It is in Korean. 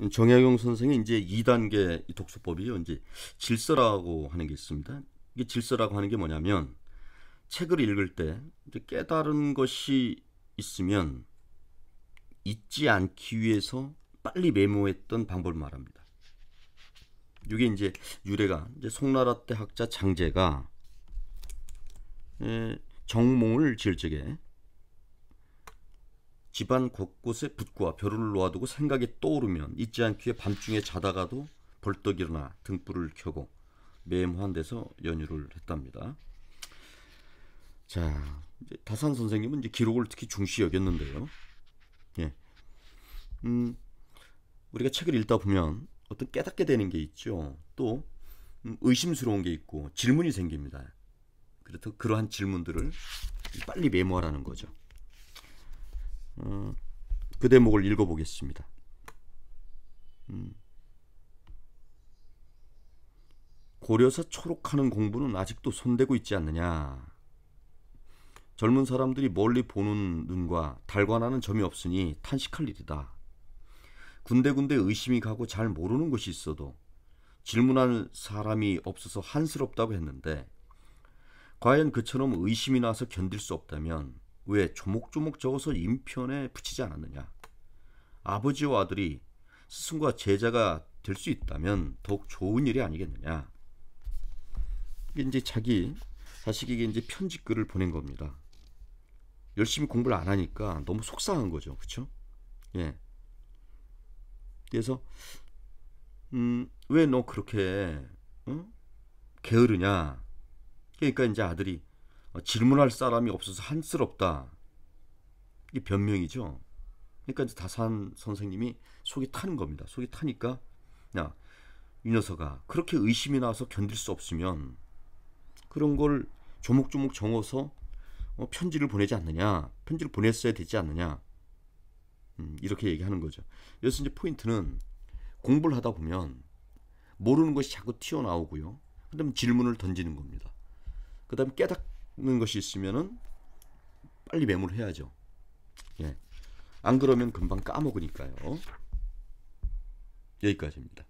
음, 정약용 선생이 이제 2단계 독서법이요. 이제 질서라고 하는 게 있습니다. 이게 질서라고 하는 게 뭐냐면 책을 읽을 때 깨달은 것이 있으면 잊지 않기 위해서 빨리 메모했던 방법을 말합니다. 이게 이제 유래가 이제 송나라 때 학자 장제가 예, 정몽을 지을 적에 집안 곳곳에 붓과 벼루를 놓아두고 생각이 떠오르면 잊지 않기에 밤중에 자다가도 벌떡 일어나 등불을 켜고 매모한 데서 연휴를 했답니다. 자, 다산 선생님은 이제 기록을 특히 중시 여겼는데요. 예. 음, 우리가 책을 읽다 보면 어떤 깨닫게 되는 게 있죠. 또 음, 의심스러운 게 있고 질문이 생깁니다. 그래서 그러한 질문들을 빨리 메모하라는 거죠. 그 대목을 읽어보겠습니다. 음. 고려사 초록하는 공부는 아직도 손대고 있지 않느냐. 젊은 사람들이 멀리 보는 눈과 달관하는 점이 없으니 탄식할 일이다. 군데군데 의심이 가고 잘 모르는 것이 있어도 질문할 사람이 없어서 한스럽다고 했는데 과연 그처럼 의심이 나서 견딜 수 없다면 왜 조목조목 적어서 인편에 붙이지 않았느냐? 아버지와 아들이 스승과 제자가 될 수 있다면 더욱 좋은 일이 아니겠느냐? 이게 이제 자기 자식에게 이제 편지글을 보낸 겁니다. 열심히 공부를 안 하니까 너무 속상한 거죠, 그렇죠? 예. 그래서 음, 왜 너 그렇게 응? 게으르냐? 그러니까 이제 아들이 어, 질문할 사람이 없어서 한스럽다. 이게 변명이죠. 그러니까 이제 다산 선생님이 속이 타는 겁니다. 속이 타니까 야, 이 녀석아 그렇게 의심이 나서 견딜 수 없으면 그런 걸 조목조목 정어서 어, 편지를 보내지 않느냐, 편지를 보냈어야 되지 않느냐 음, 이렇게 얘기하는 거죠. 여기서 이제 포인트는 공부를 하다 보면 모르는 것이 자꾸 튀어나오고요. 그다음에 질문을 던지는 겁니다. 그다음에 깨닫 있는 것이 있으면은 빨리 매물을 해야죠. 예. 안 그러면 금방 까먹으니까요. 여기까지입니다.